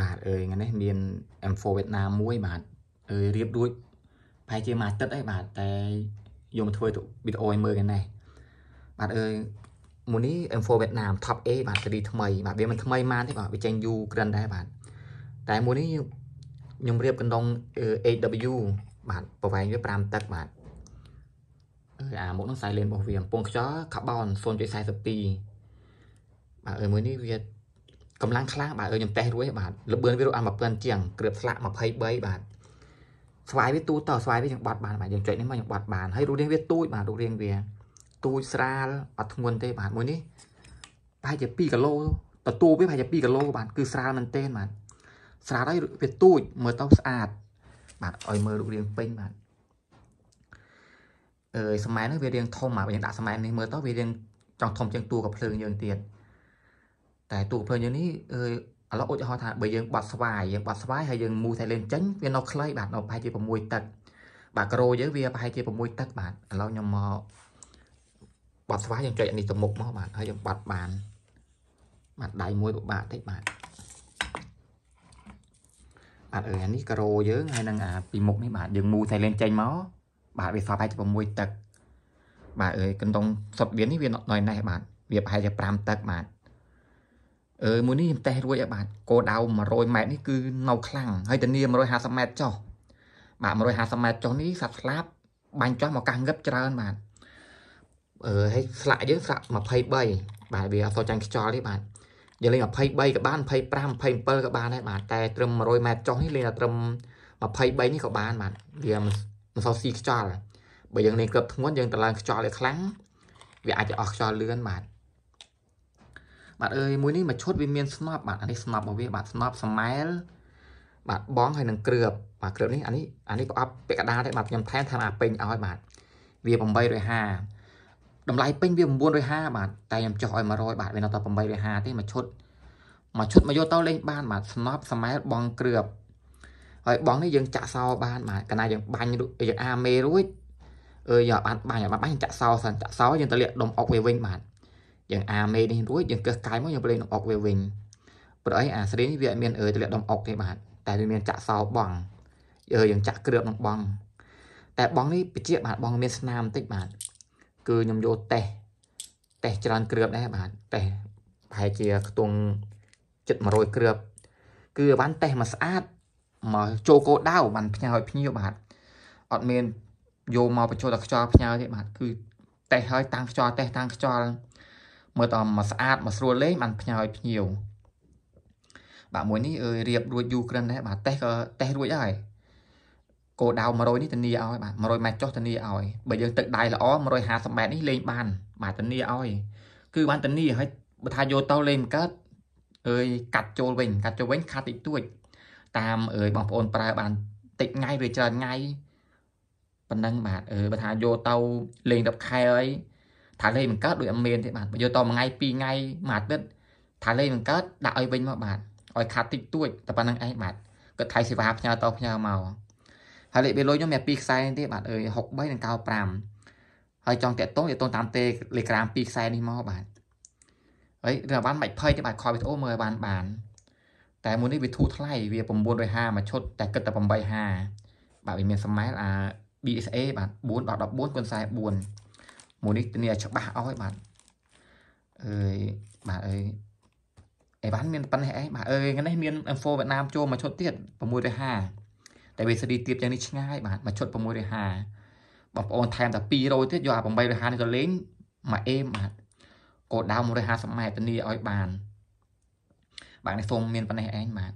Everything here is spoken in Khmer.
បាទអើយថ្ងៃនេះមាន M4 Việt Nam មួយបាទអើយរៀបរួចប្រហែលជាមួយអាទិត្យហើយបាទតែយកមកធ្វើវីដេអូឲ្យមើលថ្ងៃនេះបាទអើយមួយនេះ M4 Việt Nam Top A បាទសេរីថ្មី បាទវាមិនថ្មីម៉ានទេបាទវាចេញយូរក្រិនដែរបាទតែមួយនេះខ្ញុំរៀបកណ្ដុង AW បាទប្រវែងវា5ទឹកបាទអើយអាមុខនឹង silent របស់វាកំពុងខ្យល់ carbon 0.42បាទអើយមួយនេះវាកម្លាំងខ្លាំងបាទឲ្យខ្ញុំតេះរួចបាទលបឿនវារត់អត់20ជាងគ្របស្លាក23បាទស្វាយវាទូតតស្វាយវាយើងបត់បានបាទយើងចុចនេះមកយើងបត់បានហើយរូបរាងវាទូចបាទរូបរាងវាទូចស្រាលអត់ធ្ងន់ទេបាទមួយនេះប្រហែលជា2គីឡូទទួលវាប្រហែលជា2គីឡូបាទគឺស្រាលមែនទេបាទស្រាលហើយវាទូចមើលទៅស្អាតបាទឲ្យមើលរូបរាងពេញបាទអឺសម័យនេះវារាងធំបាទយើងដាក់សម័យនេះមើលទៅវារាងចង់ធំជាងតួកំភ្លើងយើងទៀតតែទូកភ្លើងយើងនេះអឺឥឡូវឧទាហរណ៍ថាបើយើងបាត់ស្វាយយើងបាត់ស្វាយហើយយើងមូសតែលេនចេញវានៅខ្លីបាទនៅប្រហែលជា6ទឹកបាទក្រូយើងវាប្រហែលជា6ទឹកបាទឥឡូវខ្ញុំមកបាត់ស្វាយយើងចុចនេះទៅមុខមកបាទហើយយើងបាត់បានបាទដៃមួយពិបាកតិចបាទបាទអឺអានេះក្រូយើងហើយនឹងអាពីមុខនេះបាទយើងមូសតែលេនចេញមកបាទវាសល់ប្រហែលជា6ទឹកបាទអើយកណ្ដុងសុតវានេះវានៅណេះបាទវាប្រហែលជា5ទឹកបាទមួយនេះខ្ញុំតេសរួចហើយបាទគោដៅ100ម៉ែត្រនេះគឺនៅខ្លាំងហើយធានា150ម៉ែត្រចុះបាទ150ម៉ែត្រចុះនេះសត្វស្លាប់បាញ់ចុះមកកាសងឹបច្រើនបាទអឺហើយស្លាកយើងស្លាក23បាទវាអត់សូវចាញ់ខ្យល់ទេបាទយើងលេង23ក៏បាន25 27ក៏បានដែរបាទតែត្រឹម100ម៉ែត្រចុះនេះលេងតែត្រឹម23នេះក៏បានបាទវាមិនសូវស៊ីខ្យល់បើយើងលេងគ្រប់ធ្ងន់យើងតឡើងខ្យល់ឲ្យខ្លាំងវាអាចអស់ខ្យល់លឿនបាទបាទអើយមួយនេះមួយឈុតវាមានស្នប់បាទអានេះស្នប់របស់វាបាទស្នប់ស្មែលបាទបងហើយនឹងគ្រឿបបាទគ្រឿបនេះអានេះអានេះប្រអប់ពាក់កណ្ដាលទេបាទខ្ញុំថែមថែមអាពេញឲ្យបាទវា850តម្លៃពេញវា950បាទតែខ្ញុំចុះឲ្យ100បាទវានៅតែ850ទេមួយឈុតមួយឈុតមកយកតលេងបានបាទស្នប់ស្មែលបងគ្រឿបហើយបងនេះយើងចាក់សោបានបាទកាលណាយើងបាញ់យើងអាមេរួចអឺយកបានបាញ់បានបាញ់ចាក់សោសិនចាក់សោយើងទៅលាក់ដុំអុកវាវិញបាទយើងអាមេនេះរួចយើងកឹះកាយមកយើងប្រឡេងដុំអុកវាវិញព្រោះអីអាស្រីនេះវាអត់មានអឺទៅលាក់ដុំអុកទេបាទតែវាមានចាក់សោបងយើងចាក់គ្រឿបនឹងបងតែបងនេះបជាបាទបងមានស្នាមបន្តិចបាទគឺខ្ញុំយកតេះតេះច្រើនគ្រឿបដែរបាទតេះប្រហែលជាខ្ទង់ចិត្ត100គ្រឿបគឺបានតេះមកស្អាតមកចូលកោដៅបានផ្ញើឲ្យភ្ញៀវបាទអត់មានយកមកបញ្ចូលតែខ្យល់ផ្ញើទេបាទគឺតេះឲ្យតាំងខ្យល់តេះតាំងខ្យល់មើលតមកស្អាតមកស្រួលលេងបានផ្ញើឲ្យភ្ញៀវបាទមួយនេះអើយរៀបរួចយូរក្រឹមដែរបាទតេះក៏តេះរួចហើយកោដៅ100នេះធានាឲ្យបាទ100ម៉ែត្រចុះធានាឲ្យបើយើងទឹកដៃល្អ150ម៉ែត្រនេះលេងបានបាទធានាឲ្យគឺបានធានាឲ្យបើថាយកទៅលេងកើតអើយកាត់ចូលវិញកាត់ចូលវិញខាត់តិចតួចតាមអើយបងប្អូនប្រើបានតិចថ្ងៃឬច្រើនថ្ងៃប៉ុណ្ណឹងបាទអើបើថាយកទៅលេង10ខែហើយថាលេខមិនកើតដូចអត់មានទេបាទបើយកតមួយថ្ងៃពីរថ្ងៃមួយអាទិត្យថាលេខមិនកើតដាក់ឲ្យវិញមកបាទឲ្យខាត់តិចតួចតែប៉ុណ្្នឹងឯងបាទគាត់ថៃសេវាផ្ញើតផ្ញើមកហើយលេខបេលុយខ្ញុំមាន2ខ្សែទេបាទអើយ63និង95ហើយចង់តាក់ទងតាក់ទងតាម Telegram 2ខ្សែនេះមកបាទហើយរឿងអាវ៉ាន់មិនភ័យទេបាទខលវីដេអូមើលបានបានតែមួយនេះវាធូរថ្លៃវា950មួយឈុត តែគិតតែ850បាទវាមានសម័យអា BSA បាទ4.14គុណ44មួយនេះធានាច្បាស់អស់ហើយបាទអើយបាទអើយអីវ៉ាន់មានប៉ុណ្ណេះអីបាទអើយនេះមាន M4 វៀតណាមចូលមកឈុតទៀត650តែវាសេរីទៀតយ៉ាងនេះឆ្ងាយបាទមកឈុត650បងប្អូនថែមតែ200ទៀតយកអា850នេះទៅលេងមកអេមបាទគោលដៅ150ម៉ែត្រធានាឲ្យបានបាទនេះសូមមានប៉ុណ្ណេះឯងបាទ